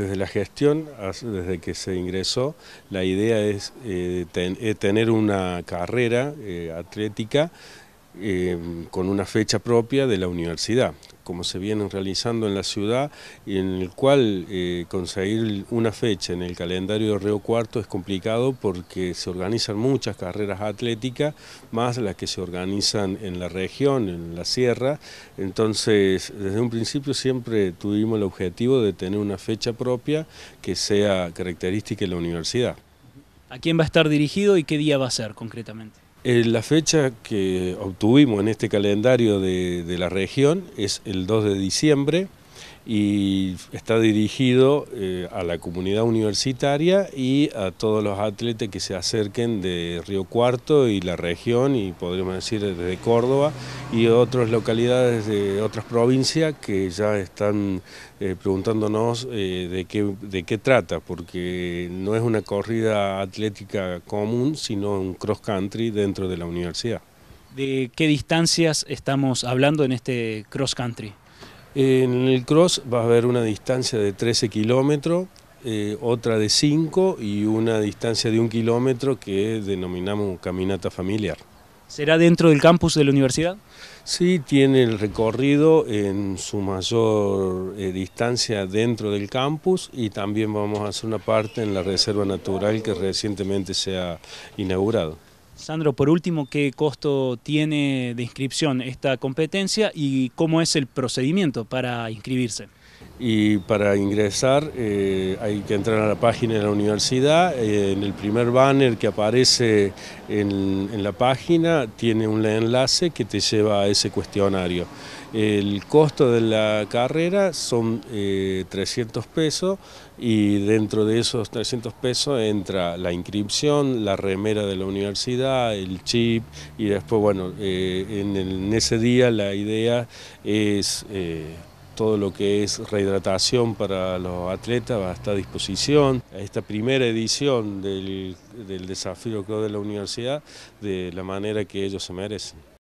Desde la gestión, desde que se ingresó, la idea es, eh, eh, tener una carrera eh, atlética con una fecha propia de la universidad como se vienen realizando en la ciudad, y en el cual eh, conseguir una fecha en el calendario de Río Cuarto es complicado porque se organizan muchas carreras atléticas, más las que se organizan en la región, en la sierra. Entonces, desde un principio siempre tuvimos el objetivo de tener una fecha propia que sea característica de la universidad. ¿A quién va a estar dirigido y qué día va a ser concretamente? Eh, la fecha que obtuvimos en este calendario de, de la región es el 2 de diciembre y está dirigido eh, a la comunidad universitaria y a todos los atletas que se acerquen de Río Cuarto y la región y podríamos decir desde Córdoba y otras localidades de otras provincias que ya están eh, preguntándonos eh, de, qué, de qué trata, porque no es una corrida atlética común, sino un cross country dentro de la universidad. ¿De qué distancias estamos hablando en este cross country? En el cross va a haber una distancia de 13 kilómetros, eh, otra de 5 y una distancia de un kilómetro que denominamos caminata familiar. ¿Será dentro del campus de la universidad? Sí, tiene el recorrido en su mayor eh, distancia dentro del campus y también vamos a hacer una parte en la reserva natural que recientemente se ha inaugurado. Sandro, por último, ¿qué costo tiene de inscripción esta competencia y cómo es el procedimiento para inscribirse? y para ingresar eh, hay que entrar a la página de la universidad, eh, en el primer banner que aparece en, la página tiene un enlace que te lleva a ese cuestionario. El costo de la carrera son 300 eh, pesos y dentro de esos 300 pesos entra la inscripción, la remera de la universidad, el chip y después, bueno, en, ese día la idea es todo lo que es rehidratación para los atletas va a estar a disposición. Esta primera edición del, del desafío creo de la universidad de la manera que ellos se merecen.